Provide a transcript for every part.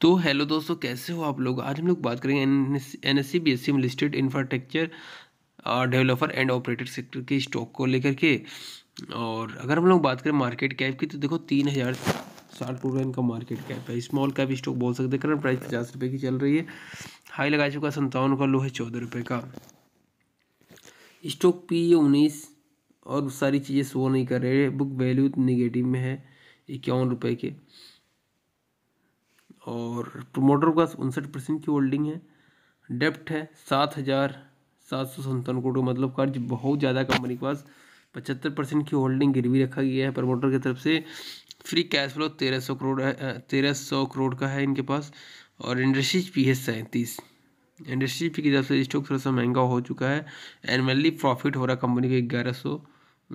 तो हेलो दोस्तों कैसे हो आप लोग आज हम लोग बात करेंगे N S E B S E listed infrastructure developer and operator sector के स्टॉक को लेकर के और अगर हम लोग बात करें मार्केट कैप की तो देखो तीन हज़ार साठ रुपये इनका मार्केट कैप है स्मॉल कैप स्टॉक बोल सकते हैं करंट प्राइस पचास रुपये की चल रही है हाई लगा चुका संतावन का लो है चौदह रुपये का स्टॉक पी उन्नीस और सारी चीज़ें शो नहीं कर रहे बुक वैल्यू निगेटिव में है इक्यावन रुपये के और प्रोमोटर का उनसठ परसेंट की होल्डिंग है डेप्ट है सात हज़ार सात सौ संतावन करोड़ मतलब कर्ज बहुत ज़्यादा कंपनी के पास पचहत्तर परसेंट की होल्डिंग गिरवी रखा गया है प्रमोटर की तरफ से फ्री कैश फ्लो तेरह सौ करोड़ तेरह सौ करोड़ का है इनके पास और इंडस्ट्रीज पी है सैंतीस इंडस्ट्री की तरफ से स्टॉक थोड़ा सा महंगा हो चुका है एनुअली प्रॉफिट हो रहा कंपनी का ग्यारह सौ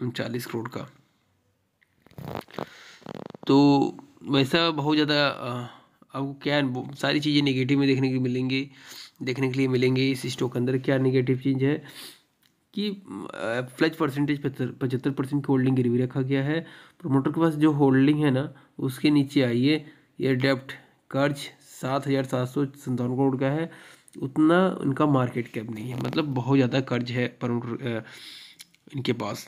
उनचालीस करोड़ का तो वैसा बहुत ज़्यादा आपको क्या सारी चीज़ें नेगेटिव में देखने की मिलेंगी देखने के लिए मिलेंगी इस स्टॉक के अंदर क्या नेगेटिव चीज़ है कि फ्लच परसेंटेज पचहत्तर परसेंट की होल्डिंग गिरवी रखा गया है प्रोमोटर के पास जो होल्डिंग है ना उसके नीचे आइए ये डेप्ट कर्ज सात हज़ार सात सौ संतावन करोड़ का है उतना उनका मार्केट कैप नहीं है मतलब बहुत ज़्यादा कर्ज है पर इनके पास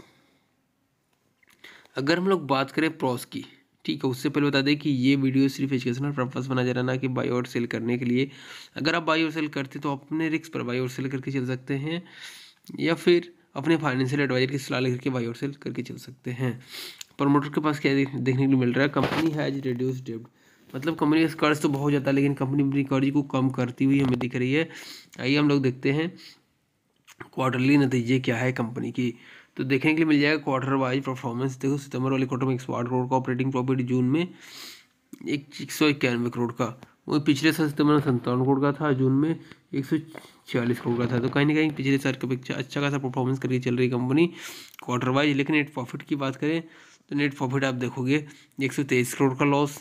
अगर हम लोग बात करें प्रॉस की ठीक है उससे पहले बता दें कि ये वीडियो सिर्फ एजुकेशनल पर्पज़ बना जा रहा ना कि बाई और सेल करने के लिए अगर आप बाई और सेल करते तो आप अपने रिक्स पर बाई और सेल करके चल सकते हैं या फिर अपने फाइनेंशियल एडवाइजर की सलाह लेकर के बाई और सेल करके चल सकते हैं प्रमोटर के पास क्या देखने को मिल रहा है कंपनी हैज रिड्यूस डेब्ट मतलब कंपनी का कर्ज तो बहुत ज़्यादा है लेकिन कंपनी अपनी कर्ज को कम करती हुई हमें दिख रही है आइए हम लोग देखते हैं क्वार्टरली नतीजे क्या है कंपनी की तो देखने के लिए मिल जाएगा क्वार्टर वाइज परफॉर्मेंस देखो सितंबर वाले क्वार्टर में एक सौ करोड़ का ऑपरेटिंग प्रॉफिट जून में एक एक सौ इक्यानवे करोड़ का वो पिछले साल सितंबर में संतावन करोड़ का था जून में एक सौ छियालीस करोड़ का था तो कहीं ना कहीं पिछले साल की अपेक्षा अच्छा खासा परफॉर्मेंस करके चल रही कंपनी क्वार्टर वाइज लेकिन नेट प्रॉफिट की बात करें तो नेट प्रॉफिट आप देखोगे एक सौ तेईस करोड़ का लॉस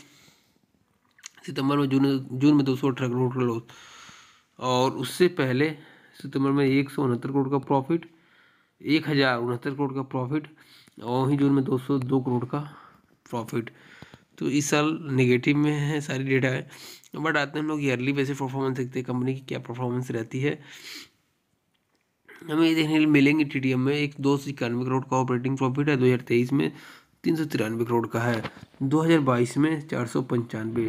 सितंबर में जून जून में दो सौ अठारह करोड़ का लॉस और उससे पहले सितंबर में एक सौ उनहत्तर करोड़ का प्रॉफिट एक हज़ार उनहत्तर करोड़ का प्रॉफिट और वहीं जून में दो सौ दो करोड़ का प्रॉफिट तो इस साल नेगेटिव में है सारी डेटा है बट आते हैं हम लोग ईयरली बेसिस परफॉर्मेंस देखते हैं कंपनी की क्या परफॉर्मेंस रहती है हमें ये देखने के लिए मिलेंगे टी में एक दो सौ इक्यानवे करोड़ का ऑपरेटिंग प्रॉफिट है दो हज़ार तेईस में तीन सौ तिरानवे करोड़ का है दो हज़ार बाईस में चार सौ पंचानवे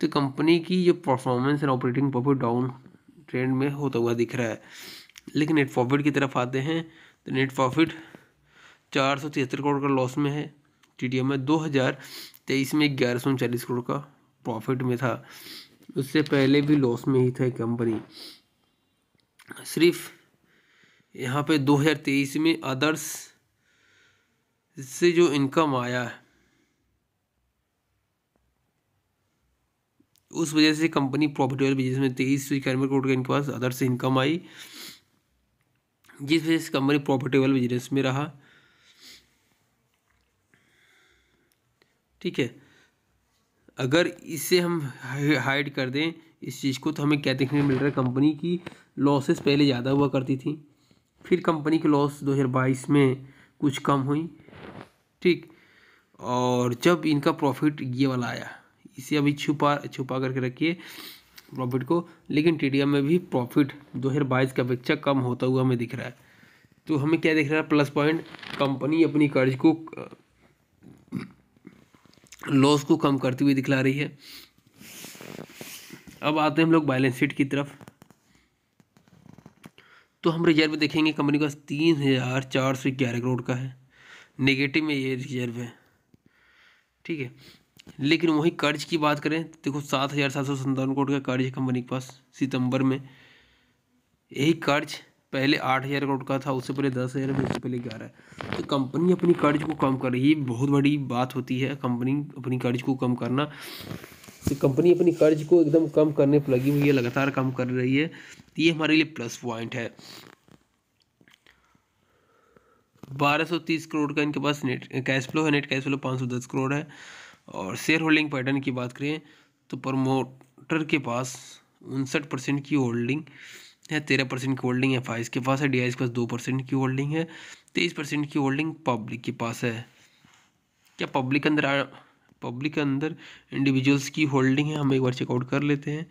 तो कंपनी की जो performance and operating profit down trend में होता हुआ दिख रहा है लेकिन नेट प्रॉफिट की तरफ आते हैं तो नेट प्रॉफिट चार सौ तिहत्तर करोड़ का लॉस में है टी टी एम में दो हज़ार तेईस में ग्यारह सौ उनचालीस करोड़ का प्रॉफिट में था उससे पहले भी लॉस में ही था कंपनी सिर्फ यहाँ पे तेईस में अदर्स से जो इनकम आया है उस वजह से कंपनी प्रॉफिटेबल बिजनेस में तेईस सौ इक्यानवे करोड़ का इनके पास अदर से इनकम आई जिस वजह से कंपनी प्रॉफिटेबल बिजनेस में रहा ठीक है अगर इसे हम हाइड कर दें इस चीज़ को तो हमें क्या देखने मिल रहा है कंपनी की लॉसेस पहले ज़्यादा हुआ करती थी फिर कंपनी की लॉस 2022 में कुछ कम हुई ठीक और जब इनका प्रॉफिट ये वाला आया इसे अभी छुपा छुपा करके रखिए प्रॉफिट को लेकिन टी में भी प्रॉफिट दो हज़ार बाईस की अपेक्षा कम होता हुआ हमें दिख रहा है तो हमें क्या दिख रहा है प्लस पॉइंट कंपनी अपनी कर्ज को लॉस को कम करती हुई दिखला रही है अब आते हैं हम लोग बैलेंस शीट की तरफ तो हम रिजर्व देखेंगे कंपनी का तीन हज़ार चार सौ ग्यारह करोड़ का है नेगेटिव में ये रिजर्व है ठीक है लेकिन वही कर्ज की बात करें तो देखो सात हज़ार सात सौ संतावन करोड़ का कर्ज है कंपनी के पास सितंबर में यही कर्ज पहले आठ हज़ार करोड़ का था उससे पहले दस हज़ार उससे पहले ग्यारह तो कंपनी अपनी कर्ज को कम कर रही है बहुत बड़ी बात होती है कंपनी अपनी कर्ज को कम करना तो कंपनी अपनी कर्ज को एकदम कम करने पर लगी हुई है लगातार कम कर रही है तो ये हमारे लिए प्लस पॉइंट है बारह सौ तीस करोड़ का इनके पास नेट कैश फ्लो है नेट कैश फ्लो पाँच सौ दस करोड़ है और शेयर होल्डिंग पैटर्न की बात करें तो प्रमोटर के पास उनसठ परसेंट की होल्डिंग है तेरह परसेंट की होल्डिंग एफ के पास है डी के पास दो परसेंट की होल्डिंग है तेईस परसेंट की होल्डिंग पब्लिक के पास है क्या पब्लिक के अंदर पब्लिक के अंदर इंडिविजुअल्स की होल्डिंग है हम एक बार चेकआउट कर लेते हैं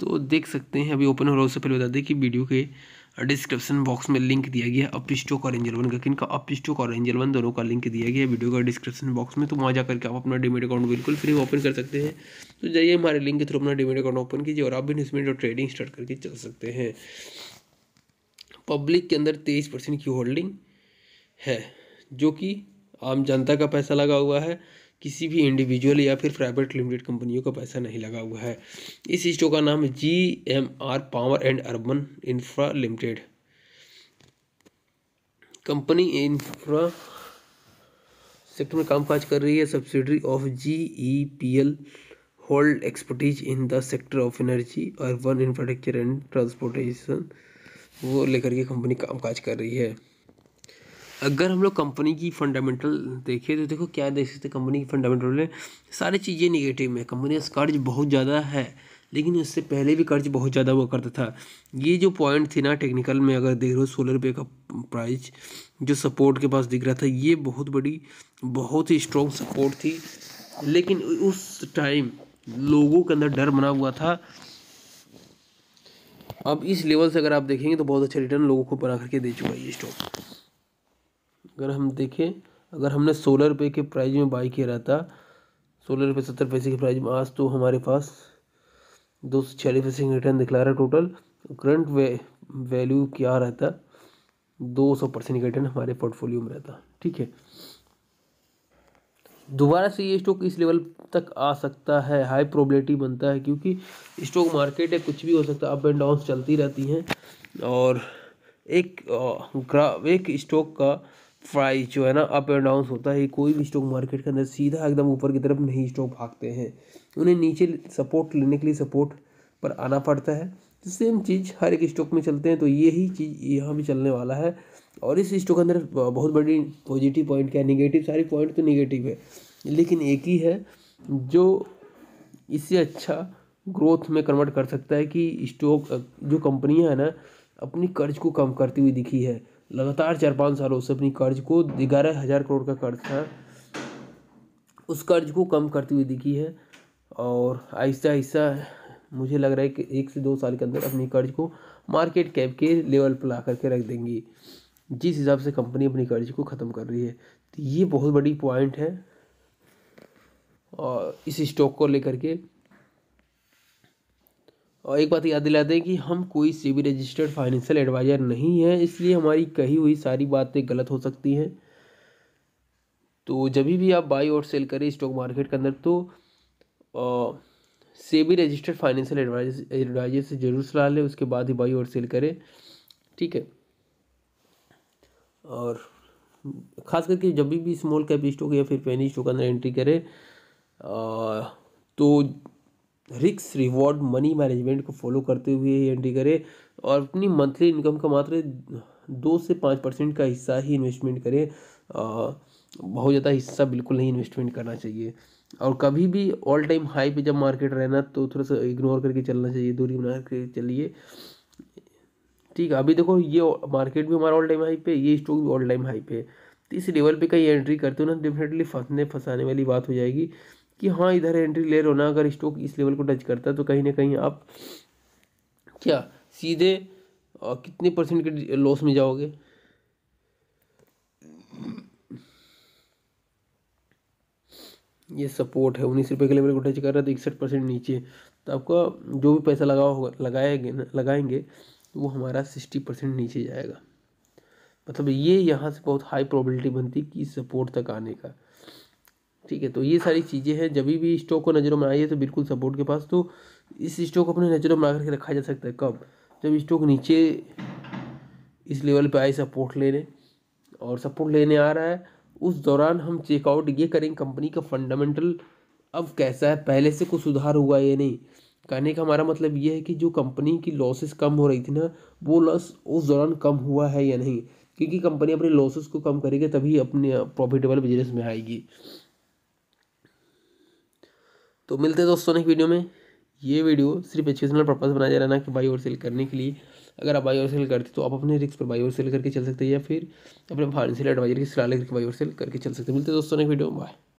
तो देख सकते हैं अभी ओपन हो रहा है उससे पहले बता दें कि वीडियो के डिस्क्रिप्शन बॉक्स में लिंक दिया गया है अप और एंजल वन का किनका अप स्टॉक और एंजल वन दोनों का लिंक दिया गया है वीडियो का डिस्क्रिप्शन बॉक्स में तो वहाँ जाकर के आप अपना डिमेट अकाउंट बिल्कुल फ्री ओपन कर सकते हैं तो जाइए हमारे लिंक के थ्रू अपना डिमेट अकाउंट ओपन कीजिए और आप भी इसमें जो ट्रेडिंग स्टार्ट करके चल सकते हैं पब्लिक के अंदर तेईस परसेंट की होल्डिंग है जो कि आम जनता का पैसा लगा हुआ है किसी भी इंडिविजुअल या फिर प्राइवेट लिमिटेड कंपनियों का पैसा नहीं लगा हुआ है इस स्टॉक का नाम G M R power and urban infra limited company infra sector में कामकाज कर रही है subsidiary of G E P L hold expertise in the sector of energy urban infrastructure and transportation वो लेकर के कंपनी कामकाज कर रही है अगर हम लोग कंपनी की फंडामेंटल देखें तो देखो क्या देख सकते कंपनी की फंडामेंटल में सारी चीज़ें निगेटिव में कंपनी का कर्ज बहुत ज़्यादा है लेकिन इससे पहले भी कर्ज बहुत ज़्यादा हुआ करता था ये जो पॉइंट थी ना टेक्निकल में अगर देख रहे हो सोलह रुपये का प्राइस जो सपोर्ट के पास दिख रहा था ये बहुत बड़ी बहुत ही स्ट्रॉन्ग सपोर्ट थी लेकिन उस टाइम लोगों के अंदर डर बना हुआ था अब इस लेवल से अगर आप देखेंगे तो बहुत अच्छा रिटर्न लोगों को बना करके दे चुका है ये स्टॉक अगर हम देखें अगर हमने सोलह रुपये के प्राइस में बाई किया रहता सोलह रुपये सत्तर पैसे के प्राइस में आज तो हमारे पास दो सौ छियालीस पैसे का रिटर्न दिखला रहा है टोटल करंट वे, वैल्यू क्या रहता दो सौ परसेंट रिटर्न हमारे पोर्टफोलियो में रहता ठीक है दोबारा से ये स्टॉक इस लेवल तक आ सकता है हाई प्रोबेबिलिटी बनता है क्योंकि स्टॉक मार्केट है कुछ भी हो सकता है अप एंड डाउन चलती रहती हैं और एक ग्रा एक स्टॉक का प्राइस जो है ना अप एंड डाउन होता है कोई भी स्टॉक मार्केट के अंदर सीधा एकदम ऊपर की तरफ नहीं स्टॉक भागते हैं उन्हें नीचे सपोर्ट लेने के लिए सपोर्ट पर आना पड़ता है तो सेम चीज़ हर एक स्टॉक में चलते हैं तो यही चीज़ यहाँ भी चलने वाला है और इस स्टॉक के अंदर बहुत बड़ी पॉजिटिव पॉइंट क्या है निगेटिव सारी पॉइंट तो निगेटिव है लेकिन एक ही है जो इससे अच्छा ग्रोथ में कन्वर्ट कर सकता है कि स्टॉक जो कंपनियाँ हैं ना अपनी कर्ज को कम करती हुई दिखी है लगातार चार पाँच सालों से अपनी कर्ज को ग्यारह हज़ार करोड़ का कर्ज था उस कर्ज को कम करती हुई दिखी है और आहिस्ता आहिस्ता मुझे लग रहा है कि एक से दो साल के अंदर अपनी कर्ज को मार्केट कैप के लेवल पर ला करके रख देंगी जिस हिसाब से कंपनी अपनी कर्ज को ख़त्म कर रही है तो ये बहुत बड़ी पॉइंट है और इस स्टॉक को लेकर के और एक बात याद दिलाते हैं कि हम कोई सी भी रजिस्टर्ड फाइनेंशियल एडवाइज़र नहीं है इसलिए हमारी कही हुई सारी बातें गलत हो सकती हैं तो जब भी आप बाई और सेल करें स्टॉक मार्केट के अंदर तो से भी रजिस्टर्ड फाइनेंशियल एडवाइज एडवाइजर से जरूर सलाह लें उसके बाद ही बाई और सेल करें ठीक है और ख़ास करके जब भी स्मॉल कैप स्टॉक या फिर पेनी स्टॉक अंदर एंट्री करें तो रिक्स रिवॉर्ड मनी मैनेजमेंट को फॉलो करते हुए ही एंट्री करें और अपनी मंथली इनकम का मात्र दो से पाँच परसेंट का हिस्सा ही इन्वेस्टमेंट करें बहुत ज़्यादा हिस्सा बिल्कुल नहीं इन्वेस्टमेंट करना चाहिए और कभी भी ऑल टाइम हाई पे जब मार्केट रहना तो थोड़ा सा इग्नोर करके चलना चाहिए दूरी बना के चलिए ठीक है अभी देखो ये मार्केट भी हमारा ऑल टाइम हाई पे ये स्टॉक भी ऑल टाइम हाई पे तो इस लेवल पे कहीं एंट्री करते हो ना डेफिनेटली फंसने फंसाने वाली बात हो जाएगी कि हाँ इधर एंट्री ले रहे हो ना अगर स्टॉक इस लेवल को टच करता है तो कहीं ना कहीं आप क्या सीधे कितने परसेंट के लॉस में जाओगे ये सपोर्ट है उन्नीस रुपये के लेवल को टच कर रहा है तो इकसठ परसेंट नीचे तो आपका जो भी पैसा लगा होगा लगाएंगे लगाएंगे तो वो हमारा सिक्सटी परसेंट नीचे जाएगा मतलब ये यहाँ से बहुत हाई प्रोबेबिलिटी बनती है कि सपोर्ट तक आने का ठीक है तो ये सारी चीज़ें हैं जब भी स्टॉक को नज़रों में आई है तो बिल्कुल सपोर्ट के पास तो इस स्टॉक को अपने नज़रों में आकर के रखा जा सकता है कब जब स्टॉक नीचे इस लेवल पे आए सपोर्ट लेने और सपोर्ट लेने आ रहा है उस दौरान हम चेकआउट ये करेंगे कंपनी का फंडामेंटल अब कैसा है पहले से कुछ सुधार हुआ है या नहीं कहने का हमारा मतलब ये है कि जो कंपनी की लॉसेस कम हो रही थी ना वो लॉस उस दौरान कम हुआ है या नहीं क्योंकि कंपनी अपने लॉसेस को कम करेगी तभी अपने प्रॉफिटेबल बिजनेस में आएगी तो मिलते हैं दोस्तों नेक्स्ट वीडियो में ये वीडियो सिर्फ एजुकेशनल पर्पज़ बनाया जा रहा है ना कि बाई और सेल करने के लिए अगर आप बाई और सेल करते तो आप अपने रिस्क पर बाई और सेल करके चल सकते हैं या फिर अपने फाइनेंशियल एडवाइजर की सलाह लेकर बाई और सेल करके चल सकते हैं मिलते हैं दोस्तों नेक्स्ट वीडियो में बाय